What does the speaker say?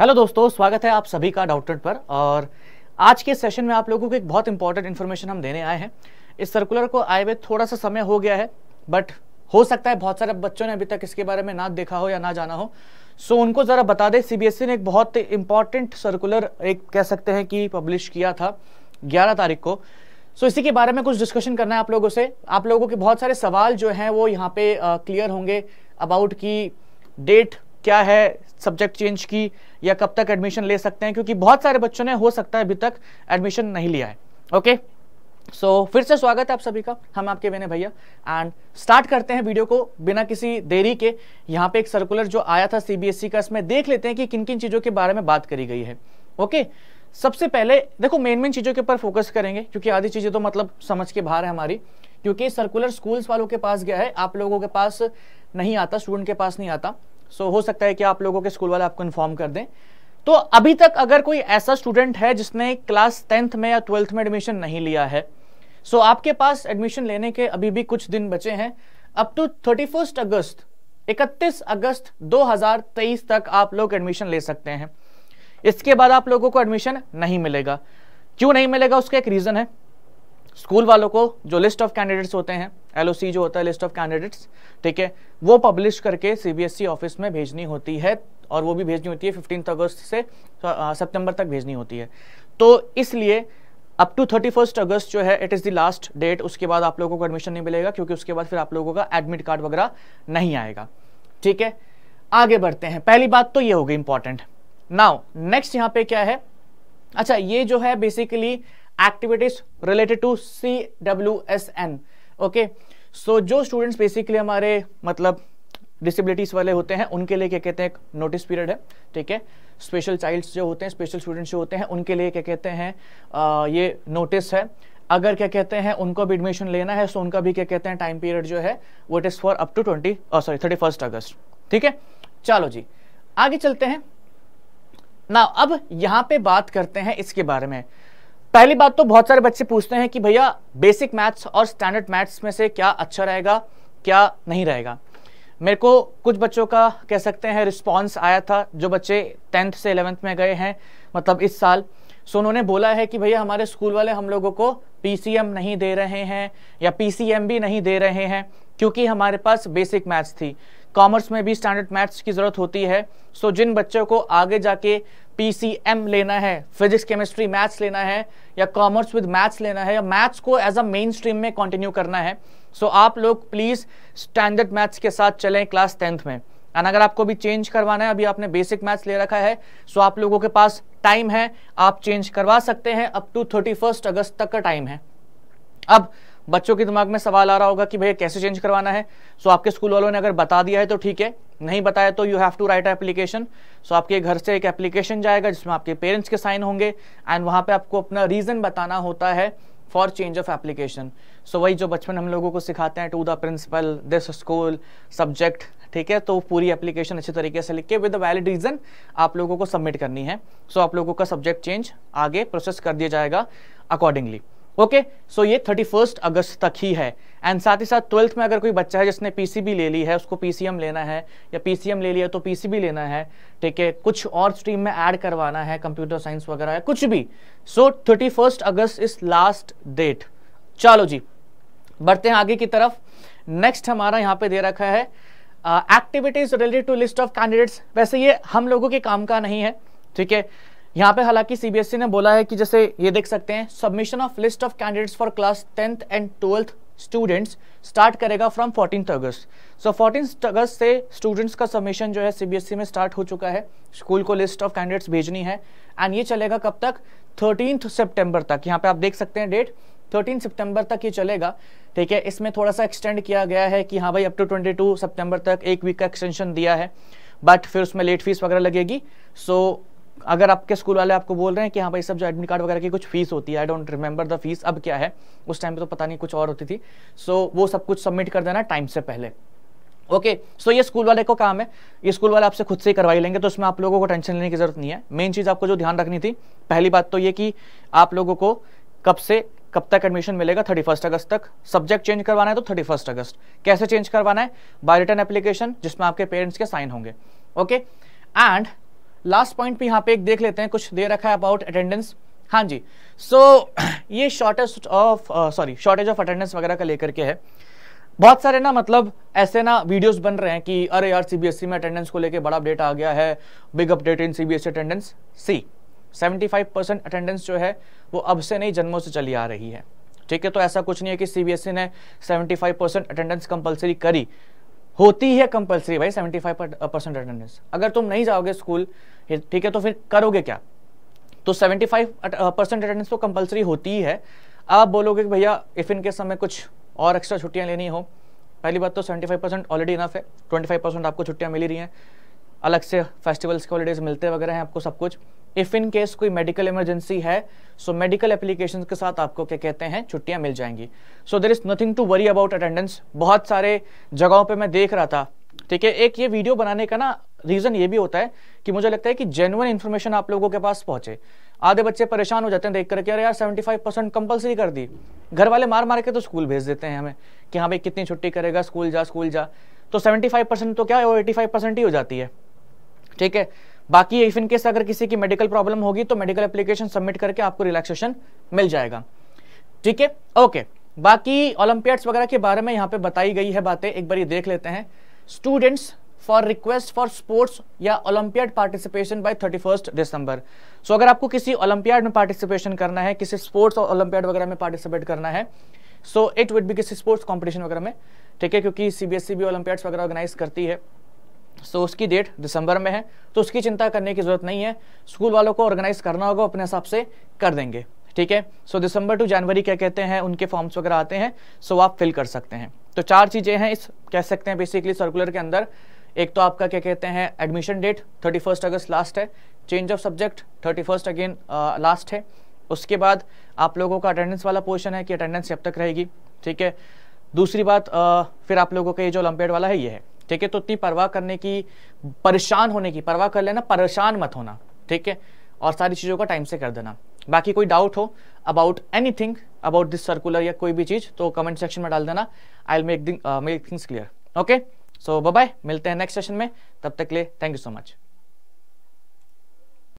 hello दोस्तों स्वागत है आप सभी का डाउटनेट पर और आज के सेशन में आप लोगों को एक बहुत इंपॉर्टेंट इन्फॉर्मेशन हम देने आए हैं इस सर्कुलर को आए हुए थोड़ा सा समय हो गया है बट हो सकता है बहुत सारे बच्चों ने अभी तक इसके बारे में ना देखा हो या ना जाना हो सो उनको ज़रा बता दें सी e ने एक बहुत इंपॉर्टेंट सर्कुलर एक कह सकते हैं कि पब्लिश किया था ग्यारह तारीख को सो so, इसी के बारे में कुछ डिस्कशन करना है आप लोगों से आप लोगों के बहुत सारे सवाल जो हैं वो यहाँ पे क्लियर होंगे अबाउट की डेट क्या है सब्जेक्ट चेंज की या कब तक एडमिशन ले सकते हैं क्योंकि बहुत सारे बच्चों ने हो सकता है अभी तक एडमिशन नहीं लिया है ओके सो so, फिर से स्वागत है आप सभी का हम आपके विनय भैया एंड स्टार्ट करते हैं वीडियो को बिना किसी देरी के यहाँ पे एक सर्कुलर जो आया था सीबीएसई e का इसमें देख लेते हैं कि किन किन चीज़ों के बारे में बात करी गई है ओके सबसे पहले देखो मेन मेन चीज़ों के ऊपर फोकस करेंगे क्योंकि आधी चीज़ें तो मतलब समझ के बाहर है हमारी क्योंकि सर्कुलर स्कूल्स वालों के पास गया है आप लोगों के पास नहीं आता स्टूडेंट के पास नहीं आता सो हो सकता है कि आप लोगों के स्कूल वाले आपको इन्फॉर्म कर दें तो अभी तक अगर कोई ऐसा स्टूडेंट है जिसने क्लास टेंथ में या ट्वेल्थ में एडमिशन नहीं लिया है सो so आपके पास एडमिशन लेने के अभी भी कुछ दिन बचे हैं up to thirty first August इकतीस अगस्त 2023 तक आप लोग एडमिशन ले सकते हैं इसके बाद आप लोगों को एडमिशन नहीं मिलेगा क्यों नहीं मिलेगा उसका एक रीज़न है स्कूल वालों को जो लिस्ट ऑफ कैंडिडेट्स होते हैं एल जो होता है लिस्ट ऑफ कैंडिडेट्स ठीक है वो पब्लिश करके सीबीएसई ऑफिस e में भेजनी होती है और वो भी भेजनी होती है फिफ्टीन अगस्त से सितंबर तक भेजनी होती है तो इसलिए up to thirty first August जो है it is the last date उसके बाद आप लोगों को एडमिशन नहीं मिलेगा क्योंकि उसके बाद फिर आप लोगों का एडमिट कार्ड वगैरह नहीं आएगा ठीक है आगे बढ़ते हैं पहली बात तो ये हो गई इंपॉर्टेंट नाउ नेक्स्ट यहाँ पे क्या है अच्छा ये जो है basically activities related to C W S N okay so जो स्टूडेंट्स बेसिकली हमारे मतलब डिसेबिलिटीज़ वाले होते हैं उनके लिए क्या कहते हैं नोटिस पीरियड है ठीक है स्पेशल चाइल्ड्स जो होते हैं स्पेशल स्टूडेंट्स जो होते हैं उनके लिए क्या कहते हैं ये नोटिस है अगर क्या कहते हैं उनको भी एडमिशन लेना है सो उनका भी क्या कहते हैं टाइम पीरियड जो है वो it is for up to twenty sorry thirty first August ठीक है चलो जी आगे चलते हैं ना अब यहाँ पे बात करते हैं इसके बारे में पहली बात तो बहुत सारे बच्चे पूछते हैं कि भैया बेसिक मैथ्स और स्टैंडर्ड मैथ्स में से क्या अच्छा रहेगा क्या नहीं रहेगा मेरे को कुछ बच्चों का कह सकते हैं रिस्पॉन्स आया था जो बच्चे टेंथ से एलेवेंथ में गए हैं मतलब इस साल सो उन्होंने बोला है कि भैया हमारे स्कूल वाले हम लोगों को पी नहीं दे रहे हैं या पी भी नहीं दे रहे हैं क्योंकि हमारे पास बेसिक मैथ्स थी कॉमर्स में भी स्टैंडर्ड मैथ्स की ज़रूरत होती है सो so, जिन बच्चों को आगे जाके पीसीएम लेना है फिजिक्स केमिस्ट्री मैथ्स लेना है या कॉमर्स विद मैथ्स लेना है या मैथ्स को एज अ मेन स्ट्रीम में कंटिन्यू करना है सो so, आप लोग प्लीज़ स्टैंडर्ड मैथ्स के साथ चलें क्लास टेंथ में एंड अगर आपको भी चेंज करवाना है अभी आपने बेसिक मैथ्स ले रखा है सो आप लोगों के पास टाइम है आप चेंज करवा सकते हैं up to thirty first August तक का टाइम है अब बच्चों के दिमाग में सवाल आ रहा होगा कि भैया कैसे चेंज करवाना है सो so, आपके स्कूल वालों ने अगर बता दिया है तो ठीक है नहीं बताया तो you have to write application so आपके घर से एक एप्लीकेशन जाएगा जिसमें आपके पेरेंट्स के साइन होंगे एंड वहाँ पर आपको अपना रीज़न बताना होता है for change of application so वही जो बचपन हम लोगों को सिखाते हैं to the principal this school subject ठीक है तो पूरी एप्लीकेशन अच्छे तरीके से लिख के विद वैलिड रीजन आप लोगों को सबमिट करनी है सो so, आप लोगों का सब्जेक्ट चेंज आगे प्रोसेस कर दिया जाएगा अकॉर्डिंगली ओके सो ये थर्टी फर्स्ट अगस्त तक ही है एंड साथ ही साथ ट्वेल्थ में अगर कोई बच्चा है जिसने पीसीबी ले ली है उसको पीसीएम लेना है या पीसीएम ले लिया तो पीसीबी लेना है ठीक है कुछ और स्ट्रीम में ऐड करवाना है कंप्यूटर साइंस वगैरह है कुछ भी so thirty first August is last date चलो जी बढ़ते हैं आगे की तरफ नेक्स्ट हमारा यहाँ पे दे रखा है activities related to list of candidates वैसे ये हम लोगों के काम का नहीं है ठीक है यहाँ पे हालांकि सीबीएसई e ने बोला है कि जैसे ये देख सकते हैं submission of list of candidates for class tenth and twelfth students start करेगा from fourteen August so fourteen August से स्टूडेंट्स का सबमिशन जो है सीबीएसई e में स्टार्ट हो चुका है स्कूल को लिस्ट ऑफ कैंडिडेट्स भेजनी है एंड ये चलेगा कब तक थर्टीन सेप्टेम्बर तक यहाँ पे आप देख सकते हैं डेट थर्टीन सितंबर तक ये चलेगा ठीक है इसमें थोड़ा सा एक्सटेंड किया गया है कि हाँ भाई अप टू ट्वेंटी टू सितंबर तक एक वीक का एक्सटेंशन दिया है बट फिर उसमें लेट फीस वगैरह लगेगी सो so, अगर आपके स्कूल वाले आपको बोल रहे हैं कि हाँ भाई सब जो एडमिट कार्ड वगैरह की कुछ फीस होती है I don't remember the fees अब क्या है उस टाइम पे तो पता नहीं कुछ और होती थी सो so, वो सब कुछ सबमिट कर देना टाइम से पहले ओके okay, सो so ये स्कूल वाले को काम है ये स्कूल वाले आपसे खुद से ही करवाई लेंगे तो उसमें आप लोगों को टेंशन लेने की जरूरत नहीं है मेन चीज़ आपको जो ध्यान रखनी थी पहली बात तो ये कि आप लोगों को कब से कब तक एडमिशन मिलेगा थर्टी फर्स्ट अगस्त तक सब्जेक्ट चेंज करवाना है तो थर्टी फर्स्ट अगस्त कैसे चेंज करवाना है बाय रिटर्न एप्लीकेशन जिसमें आपके पेरेंट्स के साइन होंगे ओके एंड लास्ट पॉइंट भी यहाँ पे एक देख लेते हैं कुछ दे रखा है अबाउट अटेंडेंस हाँ जी सो so, ये shortage of sorry shortage of attendance वगैरह का लेकर के है बहुत सारे ना मतलब ऐसे ना वीडियोस बन रहे हैं कि अरे यार सीबीएसई e में अटेंडेंस को लेके बड़ा अपडेट आ गया है big update in CBSE attendance see 75 percent attendance जो है वो अब से नहीं जन्मों से चली आ रही है ठीक है तो ऐसा कुछ नहीं है कि सीबीएसई e ने 75 परसेंट अटेंडेंस कंपलसरी करी होती है कंपलसरी भाई 75 परसेंट अटेंडेंस अगर तुम नहीं जाओगे स्कूल ठीक है तो फिर करोगे क्या तो 75 परसेंट अटेंडेंस तो कंपलसरी होती ही है आप बोलोगे कि भैया इफ़ इनके समय कुछ और एक्स्ट्रा छुट्टियाँ लेनी हो पहली बात तो 75 परसेंट ऑलरेडी इनफ है 25 परसेंट आपको छुट्टियाँ मिली रही हैं अलग से फेस्टिवल्स के हॉलीडेज मिलते वगैरह हैं आपको सब कुछ इफ इन केस कोई मेडिकल इमरजेंसी है सो मेडिकल एप्लीकेशन के साथ आपको क्या कहते हैं छुट्टियां मिल जाएंगी so there is nothing to worry about attendance बहुत सारे जगहों पे मैं देख रहा था ठीक है एक ये वीडियो बनाने का ना रीजन ये भी होता है कि मुझे लगता है कि जेनुअन इन्फॉर्मेशन आप लोगों के पास पहुंचे आधे बच्चे परेशान हो जाते हैं देख करके अरे यार 75 परसेंट कंपलसरी कर दी घर वाले मार मार के तो स्कूल भेज देते हैं हमें कि हाँ भाई कितनी छुट्टी करेगा स्कूल जा स्कूल जा तो 75 परसेंट तो क्या है वो फाइव परसेंट ही हो जाती है ठीक है बाकी इफ इनकेस अगर किसी की मेडिकल प्रॉब्लम होगी तो मेडिकल एप्लीकेशन सबमिट करके आपको रिलैक्सेशन मिल जाएगा ठीक है ओके बाकी ओलंपियाड्स वगैरह के बारे में यहाँ पे बताई गई है बातें एक बार ये देख लेते हैं students for request for sports या olympiad participation by thirty first December so अगर आपको किसी ओलंपियाड में पार्टिसिपेशन करना है किसी स्पोर्ट्स और ओलंपियाड वगैरह में पार्टिसिपेट करना है सो इट वुड बी किसी स्पोर्ट्स कॉम्पिटिशन वगैरह में ठीक है क्योंकि सीबीएसई सी e भी ओलंपियाड्स वगैरह ऑर्गेनाइज करती है सो so, उसकी डेट दिसंबर में है तो उसकी चिंता करने की ज़रूरत नहीं है स्कूल वालों को ऑर्गेनाइज करना होगा अपने हिसाब से कर देंगे ठीक है सो दिसंबर टू जनवरी क्या कहते हैं उनके फॉर्म्स वगैरह आते हैं सो so आप फिल कर सकते हैं तो चार चीज़ें हैं इस कह सकते हैं बेसिकली सर्कुलर के अंदर एक तो आपका क्या कहते हैं admission date thirty first August last है change of subject thirty first again last है उसके बाद आप लोगों का अटेंडेंस वाला पोर्शन है कि अटेंडेंस जब तक रहेगी ठीक है दूसरी बात आ, uh, फिर आप लोगों का ये जो ओलम्पियड वाला है ये है ठीक है तो इतनी परवाह करने की परेशान होने की परवाह कर लेना परेशान मत होना ठीक है और सारी चीज़ों का टाइम से कर देना बाकी कोई डाउट हो about anything about this circular या कोई भी चीज़ तो कमेंट सेक्शन में डाल देना I make make things clear okay so bye मिलते हैं नेक्स्ट सेशन में तब तक ले थैंक यू सो मच